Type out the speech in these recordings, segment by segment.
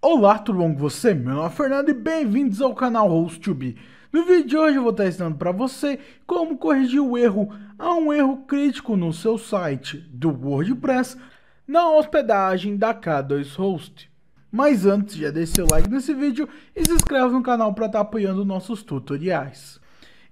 Olá, tudo bom com você? Meu nome é Fernando e bem-vindos ao canal host be No vídeo de hoje eu vou estar ensinando para você como corrigir o erro a um erro crítico no seu site do WordPress na hospedagem da K2Host. Mas antes, já deixe seu like nesse vídeo e se inscreve no canal para estar apoiando nossos tutoriais.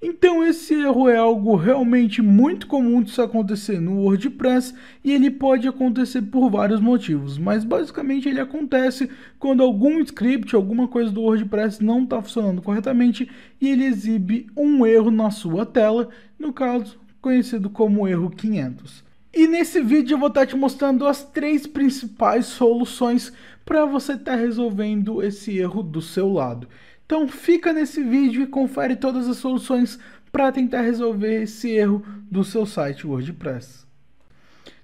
Então esse erro é algo realmente muito comum de se acontecer no WordPress e ele pode acontecer por vários motivos, mas basicamente ele acontece quando algum script, alguma coisa do WordPress não está funcionando corretamente e ele exibe um erro na sua tela, no caso conhecido como erro 500. E nesse vídeo eu vou estar tá te mostrando as três principais soluções para você estar tá resolvendo esse erro do seu lado. Então fica nesse vídeo e confere todas as soluções para tentar resolver esse erro do seu site WordPress.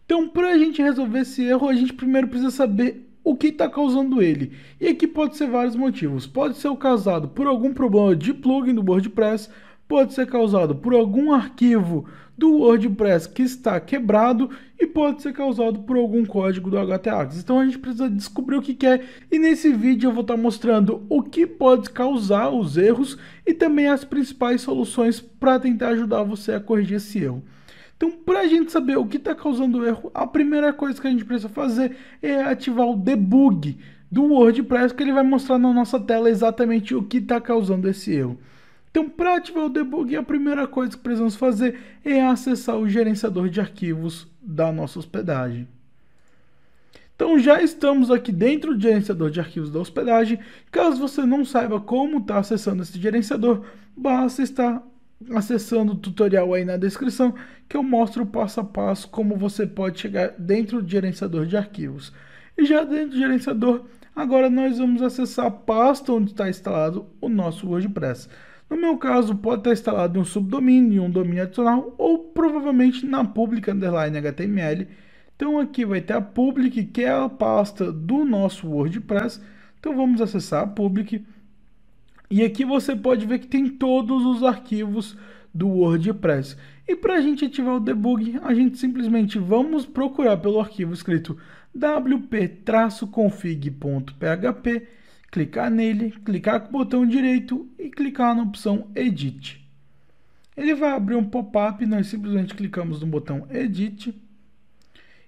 Então para a gente resolver esse erro, a gente primeiro precisa saber o que está causando ele. E aqui pode ser vários motivos. Pode ser causado por algum problema de plugin do WordPress, pode ser causado por algum arquivo do WordPress que está quebrado e pode ser causado por algum código do HTAX. Então a gente precisa descobrir o que, é e nesse vídeo eu vou estar mostrando o que pode causar os erros e também as principais soluções para tentar ajudar você a corrigir esse erro. Então, para a gente saber o que está causando o erro, a primeira coisa que a gente precisa fazer é ativar o debug do WordPress, que ele vai mostrar na nossa tela exatamente o que está causando esse erro. Então, para ativar o debug, a primeira coisa que precisamos fazer é acessar o gerenciador de arquivos da nossa hospedagem. Então já estamos aqui dentro do gerenciador de arquivos da hospedagem. Caso você não saiba como está acessando esse gerenciador, basta estar acessando o tutorial aí na descrição que eu mostro passo a passo como você pode chegar dentro do gerenciador de arquivos. E já dentro do gerenciador, agora nós vamos acessar a pasta onde está instalado o nosso WordPress. No meu caso, pode estar instalado em um subdomínio, em um domínio adicional ou provavelmente na public underline HTML. Então aqui vai ter a public, que é a pasta do nosso WordPress. Então vamos acessar a public. E aqui você pode ver que tem todos os arquivos do WordPress. E para a gente ativar o debug, a gente simplesmente vamos procurar pelo arquivo escrito wp-config.php clicar nele, clicar com o botão direito e clicar na opção Edit. Ele vai abrir um pop-up, nós simplesmente clicamos no botão Edit.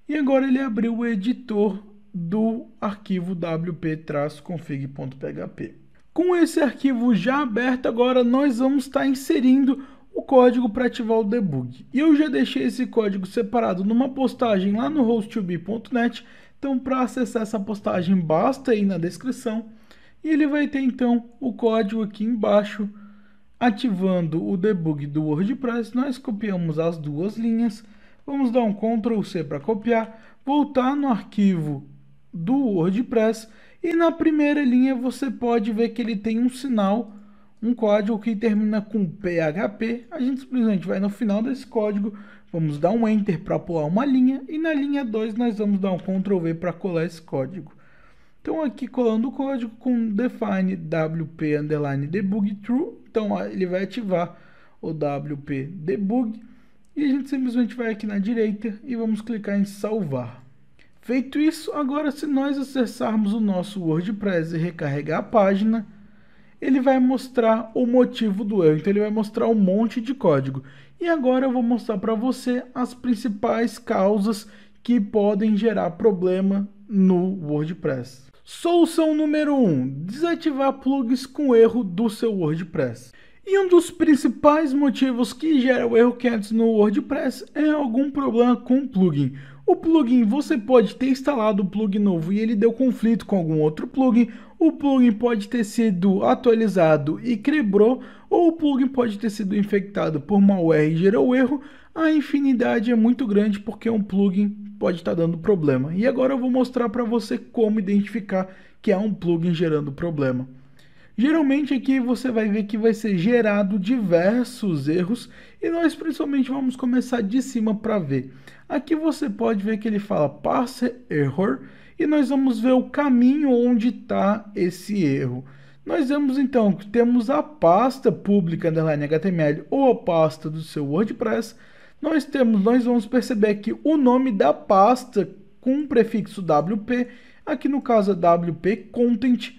E agora ele abriu o editor do arquivo wp-config.php. Com esse arquivo já aberto, agora nós vamos estar inserindo o código para ativar o debug. E eu já deixei esse código separado numa postagem lá no host2b.net, então para acessar essa postagem basta ir na descrição e ele vai ter então o código aqui embaixo. Ativando o debug do WordPress, nós copiamos as duas linhas. Vamos dar um Ctrl C para copiar, voltar no arquivo do WordPress e na primeira linha você pode ver que ele tem um sinal, um código que termina com PHP. A gente simplesmente vai no final desse código, vamos dar um Enter para pular uma linha e na linha 2 nós vamos dar um Ctrl V para colar esse código. Então aqui colando o código com define wp underline debug true, então ele vai ativar o wp debug e a gente simplesmente vai aqui na direita e vamos clicar em salvar. Feito isso, agora se nós acessarmos o nosso WordPress e recarregar a página, ele vai mostrar o motivo do erro, então ele vai mostrar um monte de código. E agora eu vou mostrar para você as principais causas que podem gerar problema no WordPress. Solução número 1: um, desativar plugs com erro do seu WordPress. E um dos principais motivos que gera o erro 500 no WordPress é algum problema com o plugin. O plugin, você pode ter instalado o um plugin novo e ele deu conflito com algum outro plugin, o plugin pode ter sido atualizado e quebrou, ou o plugin pode ter sido infectado por malware e gerou erro, a infinidade é muito grande porque um plugin pode estar tá dando problema. E agora eu vou mostrar para você como identificar que é um plugin gerando problema. Geralmente aqui você vai ver que vai ser gerado diversos erros e nós principalmente vamos começar de cima para ver. Aqui você pode ver que ele fala parser error e nós vamos ver o caminho onde está esse erro. Nós vemos então que temos a pasta pública underline HTML ou a pasta do seu WordPress nós temos, nós vamos perceber que o nome da pasta com o prefixo WP, aqui no caso é WP Content,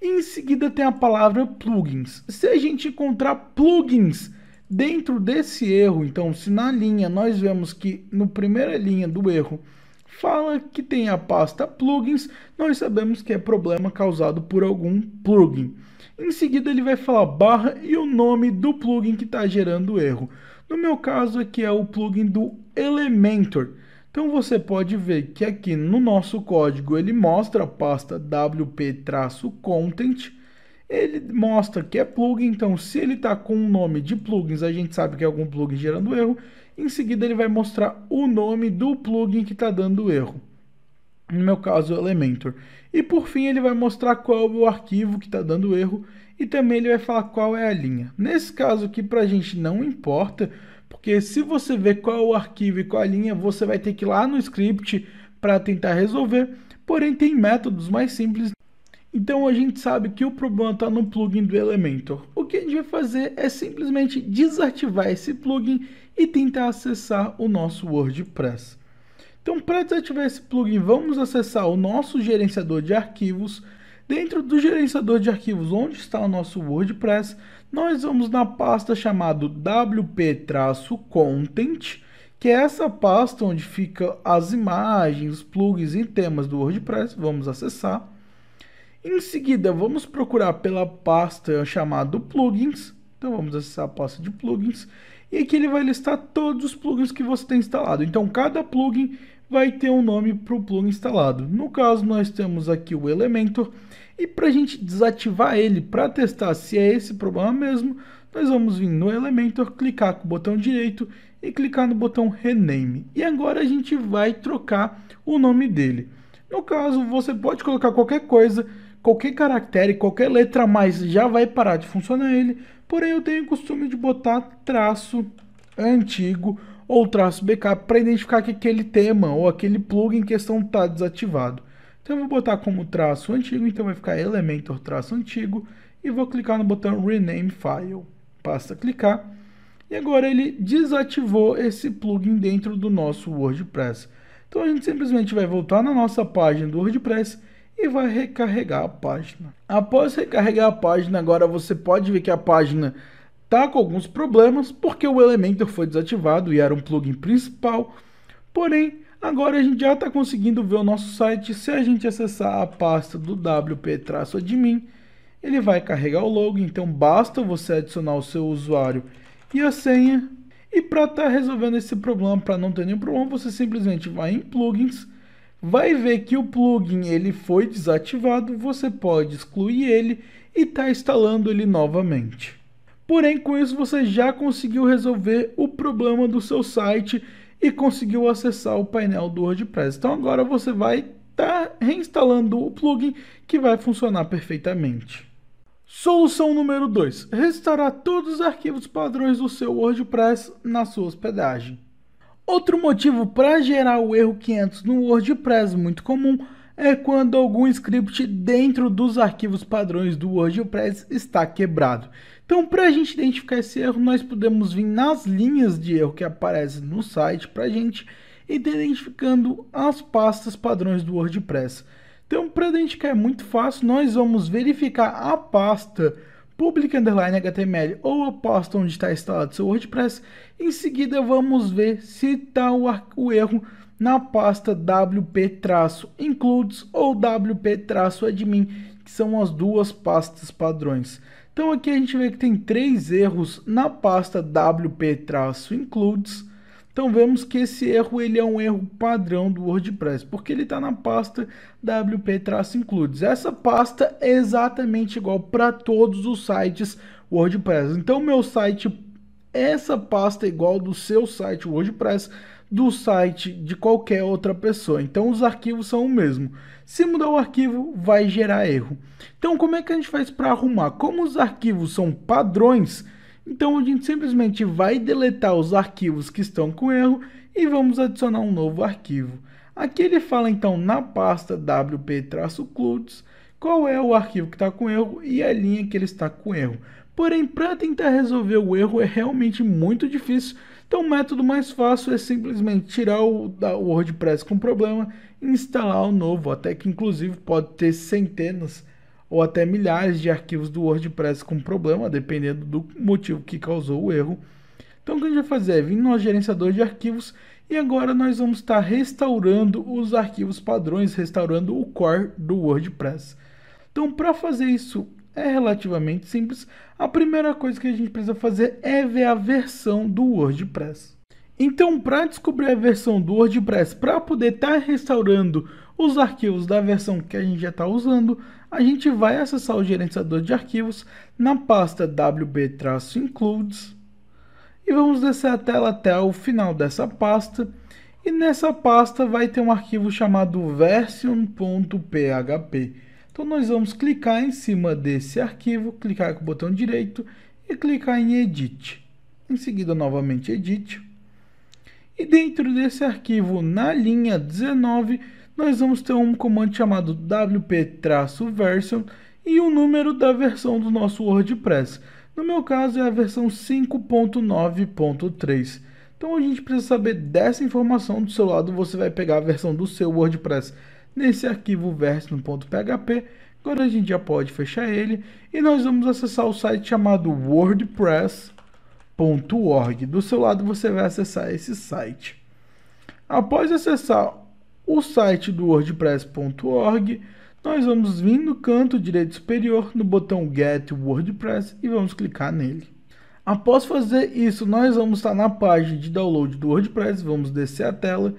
em seguida tem a palavra plugins. Se a gente encontrar plugins dentro desse erro, então se na linha nós vemos que no primeira linha do erro fala que tem a pasta plugins, nós sabemos que é problema causado por algum plugin. Em seguida ele vai falar barra e o nome do plugin que está gerando o erro. No meu caso aqui é o plugin do Elementor. Então você pode ver que aqui no nosso código ele mostra a pasta wp-content, ele mostra que é plugin, então se ele está com o nome de plugins, a gente sabe que é algum plugin gerando erro, em seguida ele vai mostrar o nome do plugin que está dando erro. No meu caso, Elementor. E por fim, ele vai mostrar qual é o arquivo que está dando erro e também ele vai falar qual é a linha. Nesse caso aqui, para a gente não importa, porque se você ver qual é o arquivo e qual é a linha, você vai ter que ir lá no script para tentar resolver, porém tem métodos mais simples. Então a gente sabe que o problema está no plugin do Elementor. O que a gente vai fazer é simplesmente desativar esse plugin e tentar acessar o nosso WordPress. Então para desativar esse plugin, vamos acessar o nosso gerenciador de arquivos, Dentro do gerenciador de arquivos onde está o nosso WordPress, nós vamos na pasta chamada wp-content, que é essa pasta onde fica as imagens, plugins e temas do WordPress, vamos acessar. Em seguida, vamos procurar pela pasta chamada plugins, então vamos acessar a pasta de plugins, e aqui ele vai listar todos os plugins que você tem instalado. Então cada plugin vai ter um nome para o plugin instalado. No caso, nós temos aqui o Elementor, e para a gente desativar ele, para testar se é esse problema mesmo, nós vamos vir no Elementor, clicar com o botão direito e clicar no botão Rename. E agora a gente vai trocar o nome dele. No caso, você pode colocar qualquer coisa, qualquer caractere, qualquer letra mais já vai parar de funcionar ele. Porém, eu tenho o costume de botar traço antigo ou traço backup para identificar que aquele tema ou aquele plugin em questão está desativado. Então eu vou botar como traço antigo, então vai ficar Elementor traço antigo e vou clicar no botão Rename File. Basta clicar e agora ele desativou esse plugin dentro do nosso WordPress. Então a gente simplesmente vai voltar na nossa página do WordPress e vai recarregar a página. Após recarregar a página, agora você pode ver que a página está com alguns problemas porque o Elementor foi desativado e era um plugin principal. Porém, agora a gente já está conseguindo ver o nosso site. Se a gente acessar a pasta do wp-admin, ele vai carregar o logo. Então basta você adicionar o seu usuário e a senha. E para estar tá resolvendo esse problema, para não ter nenhum problema, você simplesmente vai em plugins, vai ver que o plugin ele foi desativado, você pode excluir ele e está instalando ele novamente. Porém, com isso você já conseguiu resolver o problema do seu site e conseguiu acessar o painel do WordPress. Então agora você vai estar tá reinstalando o plugin que vai funcionar perfeitamente. Solução número 2: restaurar todos os arquivos padrões do seu WordPress na sua hospedagem. Outro motivo para gerar o erro 500 no WordPress muito comum é quando algum script dentro dos arquivos padrões do WordPress está quebrado. Então, para a gente identificar esse erro, nós podemos vir nas linhas de erro que aparecem no site para a gente identificando as pastas padrões do WordPress. Então, para identificar é muito fácil, nós vamos verificar a pasta public underline HTML ou a pasta onde está instalado seu WordPress. Em seguida, vamos ver se está o, o, erro na pasta wp-includes ou wp-admin, que são as duas pastas padrões. Então aqui a gente vê que tem três erros na pasta wp-includes. Então vemos que esse erro ele é um erro padrão do WordPress, porque ele está na pasta wp-includes. Essa pasta é exatamente igual para todos os sites WordPress. Então meu site, essa pasta é igual do seu site WordPress, do site de qualquer outra pessoa. Então os arquivos são o mesmo. Se mudar o arquivo, vai gerar erro. Então como é que a gente faz para arrumar? Como os arquivos são padrões, então a gente simplesmente vai deletar os arquivos que estão com erro e vamos adicionar um novo arquivo. Aqui ele fala então na pasta wp-clouds qual é o arquivo que está com erro e a linha que ele está com erro. Porém, para tentar resolver o erro é realmente muito difícil, então, o método mais fácil é simplesmente tirar o, da, WordPress com problema e instalar o novo, até que inclusive pode ter centenas ou até milhares de arquivos do WordPress com problema, dependendo do motivo que causou o erro. Então, o que a gente vai fazer é vir no gerenciador de arquivos e agora nós vamos estar restaurando os arquivos padrões, restaurando o core do WordPress. Então, para fazer isso é relativamente simples. A primeira coisa que a gente precisa fazer é ver a versão do WordPress. Então, para descobrir a versão do WordPress, para poder estar tá restaurando os arquivos da versão que a gente já está usando, a gente vai acessar o gerenciador de arquivos na pasta wp-includes e vamos descer a tela até o final dessa pasta. E nessa pasta vai ter um arquivo chamado version.php. Então nós vamos clicar em cima desse arquivo, clicar com o botão direito e clicar em Edit. Em seguida, novamente Edit. E dentro desse arquivo, na linha 19, nós vamos ter um comando chamado wp-version e o número da versão do nosso WordPress. No meu caso é a versão 5.9.3. Então a gente precisa saber dessa informação do seu lado, você vai pegar a versão do seu WordPress nesse arquivo version.php. Agora a gente já pode fechar ele e nós vamos acessar o site chamado wordpress.org. Do seu lado você vai acessar esse site. Após acessar o site do wordpress.org, nós vamos vir no canto direito superior no botão Get WordPress e vamos clicar nele. Após fazer isso, nós vamos estar na página de download do WordPress, vamos descer a tela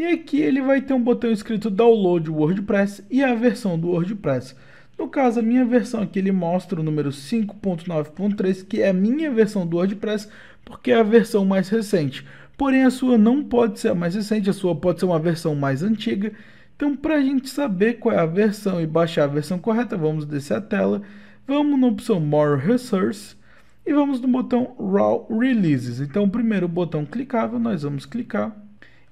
e aqui ele vai ter um botão escrito Download WordPress e a versão do WordPress. No caso, a minha versão aqui ele mostra o número 5.9.3, que é a minha versão do WordPress, porque é a versão mais recente. Porém, a sua não pode ser a mais recente, a sua pode ser uma versão mais antiga. Então, para a gente saber qual é a versão e baixar a versão correta, vamos descer a tela, vamos na opção More Resources e vamos no botão Raw Releases. Então, o primeiro botão clicável, nós vamos clicar.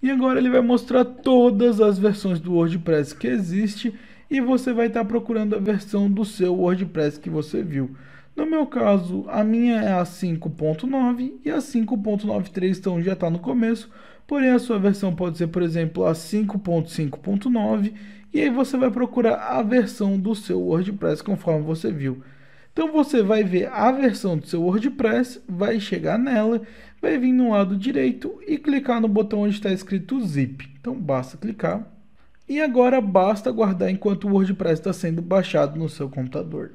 E agora ele vai mostrar todas as versões do WordPress que existe e você vai estar procurando a versão do seu WordPress que você viu. No meu caso, a minha é a 5.9 e a 5.93 então já está no começo, porém a sua versão pode ser, por exemplo, a 5.5.9 e aí você vai procurar a versão do seu WordPress conforme você viu. Então você vai ver a versão do seu WordPress, vai chegar nela, vai vir no lado direito e clicar no botão onde está escrito zip. Então basta clicar. E agora basta aguardar enquanto o WordPress está sendo baixado no seu computador.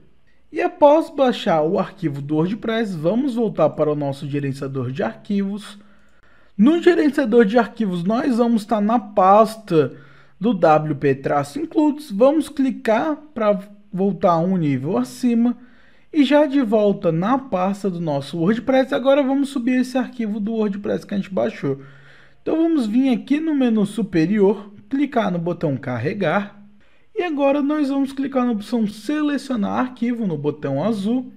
E após baixar o arquivo do WordPress, vamos voltar para o nosso gerenciador de arquivos. No gerenciador de arquivos, nós vamos estar na pasta do WP-includes. Vamos clicar para voltar um nível acima e já de volta na pasta do nosso WordPress, agora vamos subir esse arquivo do WordPress que a gente baixou. Então vamos vir aqui no menu superior, clicar no botão carregar. E agora nós vamos clicar na opção selecionar arquivo no botão azul.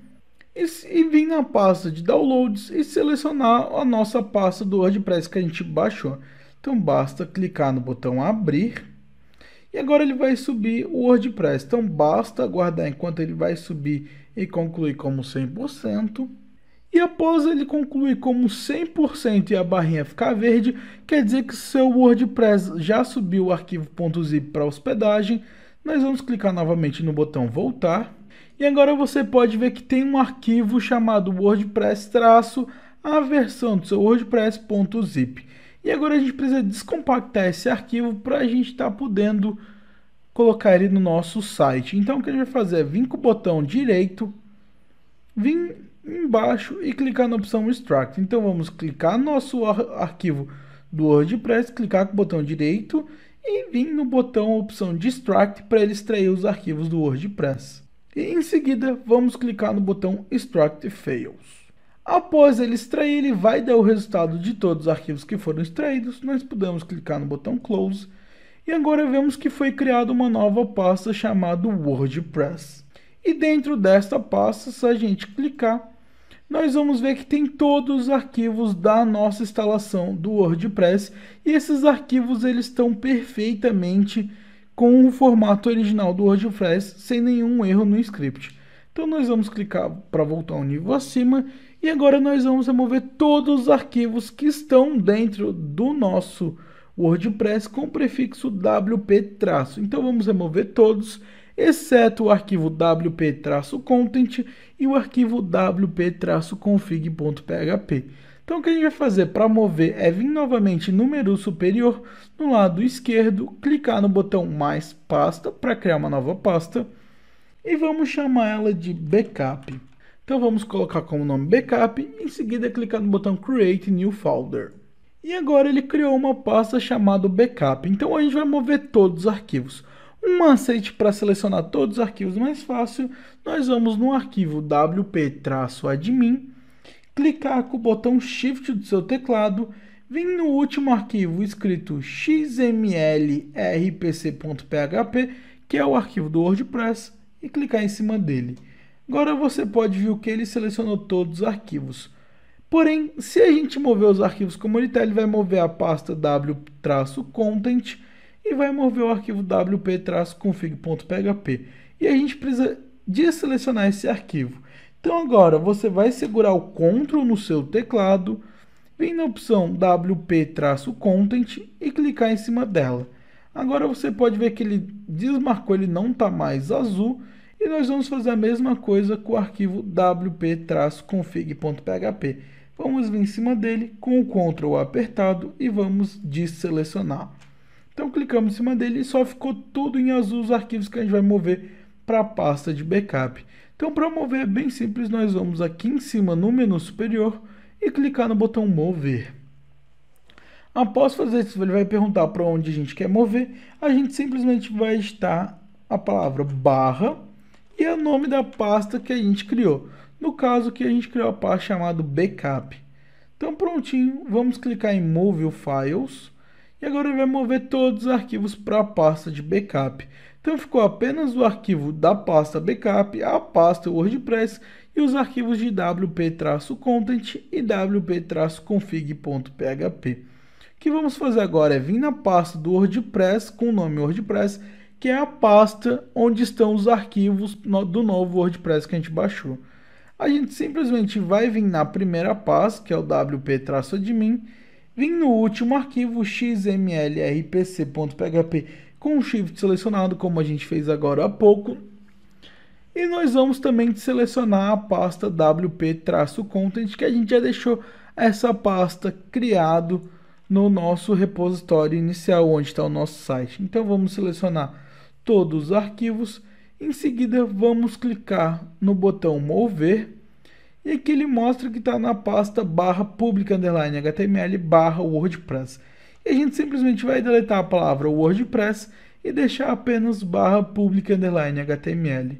E, e vir na pasta de downloads e selecionar a nossa pasta do WordPress que a gente baixou. Então basta clicar no botão abrir. E agora ele vai subir o WordPress. Então basta aguardar enquanto ele vai subir e conclui como 100%. E após ele concluir como 100% e a barrinha ficar verde, quer dizer que seu WordPress já subiu o arquivo .zip para hospedagem. Nós vamos clicar novamente no botão voltar. E agora você pode ver que tem um arquivo chamado WordPress traço a versão do seu WordPress.zip. E agora a gente precisa descompactar esse arquivo para a gente estar tá podendo colocar ele no nosso site. Então o que a gente vai fazer é vir com o botão direito, vir embaixo e clicar na opção Extract. Então vamos clicar no nosso arquivo do WordPress, clicar com o botão direito e vir no botão opção Extract para ele extrair os arquivos do WordPress. E em seguida vamos clicar no botão Extract Fails. Após ele extrair, ele vai dar o resultado de todos os arquivos que foram extraídos. Nós podemos clicar no botão Close e agora vemos que foi criada uma nova pasta chamada WordPress. E dentro desta pasta, se a gente clicar, nós vamos ver que tem todos os arquivos da nossa instalação do WordPress e esses arquivos eles estão perfeitamente com o formato original do WordPress sem nenhum erro no script. Então nós vamos clicar para voltar ao um nível acima e agora nós vamos remover todos os arquivos que estão dentro do nosso WordPress com o prefixo wp-. Então vamos remover todos, exceto o arquivo wp-content e o arquivo wp-config.php. Então o que a gente vai fazer para mover é vir novamente número superior no lado esquerdo, clicar no botão mais pasta para criar uma nova pasta e vamos chamar ela de backup. Então vamos colocar como nome backup, em seguida clicar no botão create new folder e agora ele criou uma pasta chamada backup. Então a gente vai mover todos os arquivos. Um macete para selecionar todos os arquivos mais fácil, nós vamos no arquivo wp-admin, clicar com o botão Shift do seu teclado, vir no último arquivo escrito xmlrpc.php, que é o arquivo do WordPress, e clicar em cima dele. Agora você pode ver que ele selecionou todos os arquivos. Porém, se a gente mover os arquivos comunitários, ele vai mover a pasta w-content e vai mover o arquivo wp-config.php. E a gente precisa deselecionar esse arquivo. Então agora você vai segurar o Ctrl no seu teclado, vem na opção wp-content e clicar em cima dela. Agora você pode ver que ele desmarcou, ele não está mais azul. E nós vamos fazer a mesma coisa com o arquivo wp-config.php. Vamos vir em cima dele com o Ctrl apertado e vamos desselecionar. Então clicamos em cima dele e só ficou tudo em azul os arquivos que a gente vai mover para a pasta de backup. Então para mover é bem simples, nós vamos aqui em cima no menu superior e clicar no botão mover. Após fazer isso, ele vai perguntar para onde a gente quer mover. A gente simplesmente vai estar a palavra barra e o nome da pasta que a gente criou. No caso que a gente criou a pasta chamada backup. Então prontinho, vamos clicar em Move Files e agora ele vai mover todos os arquivos para a pasta de backup. Então ficou apenas o arquivo da pasta backup, a pasta WordPress e os arquivos de wp-content e wp-config.php. O que vamos fazer agora é vir na pasta do WordPress com o nome WordPress, que é a pasta onde estão os arquivos do novo WordPress que a gente baixou a gente simplesmente vai vir na primeira pasta, que é o wp-admin, vir no último arquivo xmlrpc.php com o shift selecionado, como a gente fez agora há pouco, e nós vamos também selecionar a pasta wp-content, que a gente já deixou essa pasta criado no nosso repositório inicial, onde está o nosso site. Então vamos selecionar todos os arquivos em seguida, vamos clicar no botão mover e aqui ele mostra que está na pasta barra public underline html barra wordpress. E a gente simplesmente vai deletar a palavra wordpress e deixar apenas barra public underline html.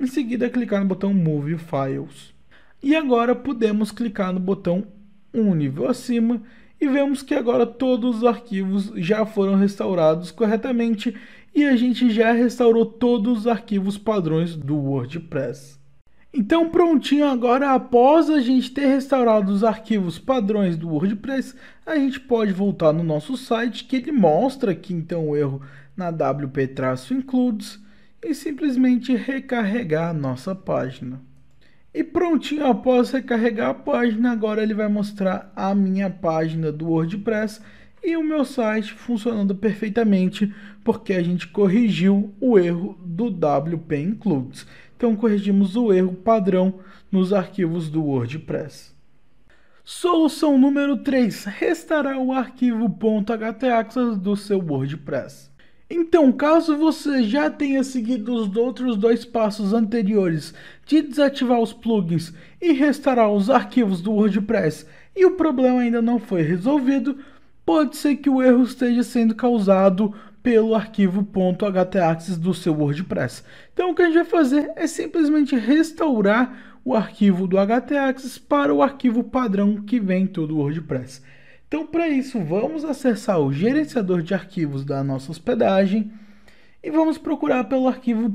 Em seguida, clicar no botão move files. E agora podemos clicar no botão um nível acima e vemos que agora todos os arquivos já foram restaurados corretamente e a gente já restaurou todos os arquivos padrões do WordPress. Então prontinho, agora após a gente ter restaurado os arquivos padrões do WordPress, a gente pode voltar no nosso site que ele mostra aqui então o erro na wp-includes e simplesmente recarregar a nossa página. E prontinho, após recarregar a página, agora ele vai mostrar a minha página do WordPress e o meu site funcionando perfeitamente porque a gente corrigiu o erro do WP Includes. Então corrigimos o erro padrão nos arquivos do WordPress. Solução número 3: restaurar o arquivo .htaccess do seu WordPress. Então, caso você já tenha seguido os outros dois passos anteriores de desativar os plugins e restaurar os arquivos do WordPress e o problema ainda não foi resolvido, pode ser que o erro esteja sendo causado pelo arquivo .htaccess do seu WordPress. Então o que a gente vai fazer é simplesmente restaurar o arquivo do htaccess para o arquivo padrão que vem todo o WordPress. Então para isso vamos acessar o gerenciador de arquivos da nossa hospedagem e vamos procurar pelo arquivo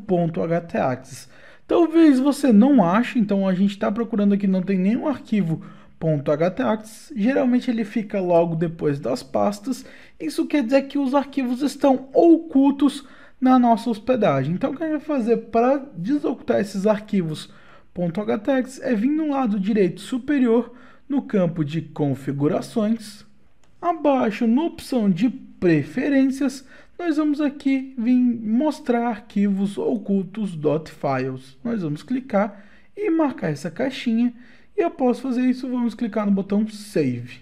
.htaccess. Talvez você não ache, então a gente está procurando aqui, não tem nenhum arquivo .htax, geralmente ele fica logo depois das pastas. Isso quer dizer que os arquivos estão ocultos na nossa hospedagem. Então o que a gente vai fazer para desocultar esses arquivos .htax é vir no lado direito superior, no campo de configurações, abaixo na opção de preferências, nós vamos aqui vir mostrar arquivos ocultos .files. Nós vamos clicar e marcar essa caixinha e após fazer isso, vamos clicar no botão Save.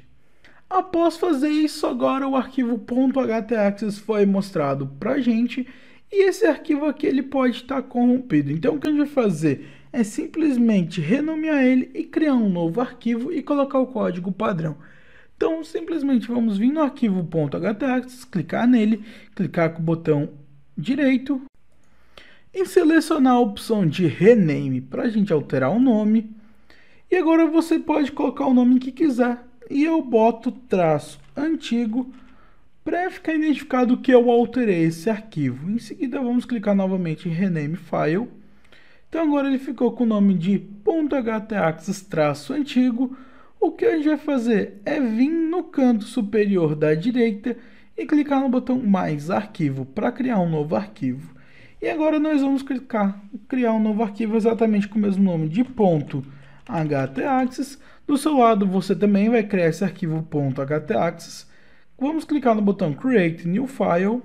Após fazer isso, agora o arquivo .htaccess foi mostrado para a gente e esse arquivo aqui ele pode estar tá corrompido. Então o que a gente vai fazer é simplesmente renomear ele e criar um novo arquivo e colocar o código padrão. Então simplesmente vamos vir no arquivo .htaccess, clicar nele, clicar com o botão direito e selecionar a opção de rename para a gente alterar o nome e agora você pode colocar o nome que quiser. E eu boto traço antigo para ficar identificado que eu alterei esse arquivo. Em seguida vamos clicar novamente em Rename File. Então agora ele ficou com o nome de htaccess traço antigo. O que a gente vai fazer é vir no canto superior da direita e clicar no botão mais arquivo para criar um novo arquivo. E agora nós vamos clicar criar um novo arquivo exatamente com o mesmo nome de ponto .htaxis. Do seu lado, você também vai criar esse arquivo .htaxis. Vamos clicar no botão Create New File.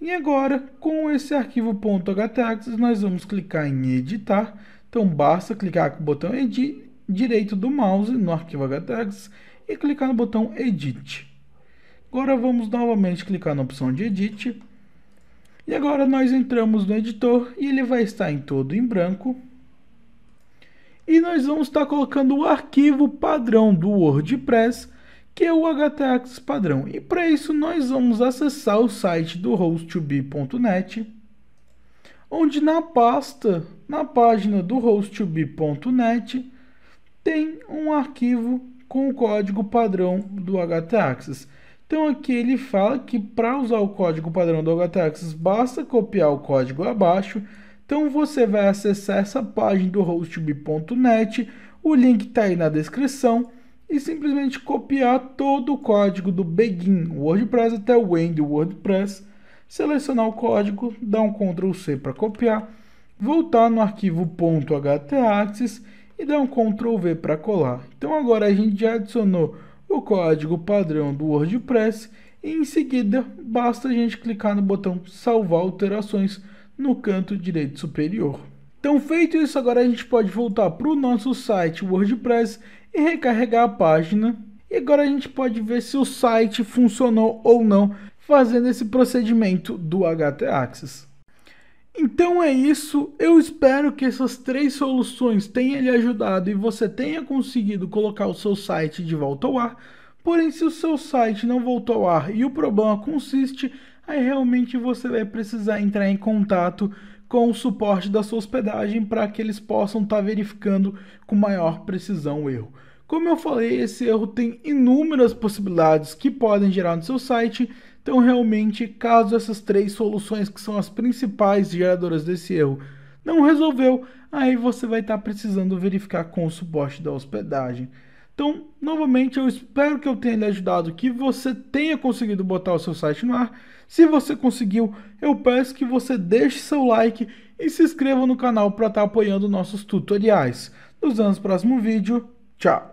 E agora, com esse arquivo .htaxis, nós vamos clicar em Editar. Então, basta clicar com o botão Edit direito do mouse no arquivo .htaxis e clicar no botão Edit. Agora vamos novamente clicar na opção de Edit. E agora nós entramos no editor e ele vai estar em todo em branco e nós vamos estar colocando o arquivo padrão do WordPress, que é o htaccess padrão. E para isso nós vamos acessar o site do host2b.net, onde na pasta, na página do host2b.net, tem um arquivo com o código padrão do htaccess. Então aqui ele fala que para usar o código padrão do htaccess basta copiar o código abaixo então você vai acessar essa página do hostb.net, o link está aí na descrição, e simplesmente copiar todo o código do Begin WordPress até o End WordPress, selecionar o código, dar um Ctrl C para copiar, voltar no arquivo .htaccess e dar um Ctrl V para colar. Então agora a gente já adicionou o código padrão do WordPress e em seguida basta a gente clicar no botão salvar alterações no canto direito superior. Então, feito isso, agora a gente pode voltar para o nosso site WordPress e recarregar a página. E agora a gente pode ver se o site funcionou ou não fazendo esse procedimento do HT Access. Então é isso, eu espero que essas três soluções tenham lhe ajudado e você tenha conseguido colocar o seu site de volta ao ar. Porém, se o seu site não voltou ao ar e o problema consiste aí realmente você vai precisar entrar em contato com o suporte da sua hospedagem para que eles possam estar tá verificando com maior precisão o erro. Como eu falei, esse erro tem inúmeras possibilidades que podem gerar no seu site, então realmente, caso essas três soluções que são as principais geradoras desse erro não resolveu, aí você vai estar tá precisando verificar com o suporte da hospedagem. Então, novamente, eu espero que eu tenha lhe ajudado, que você tenha conseguido botar o seu site no ar. Se você conseguiu, eu peço que você deixe seu like e se inscreva no canal para estar tá apoiando nossos tutoriais. Nos vemos no próximo vídeo. Tchau!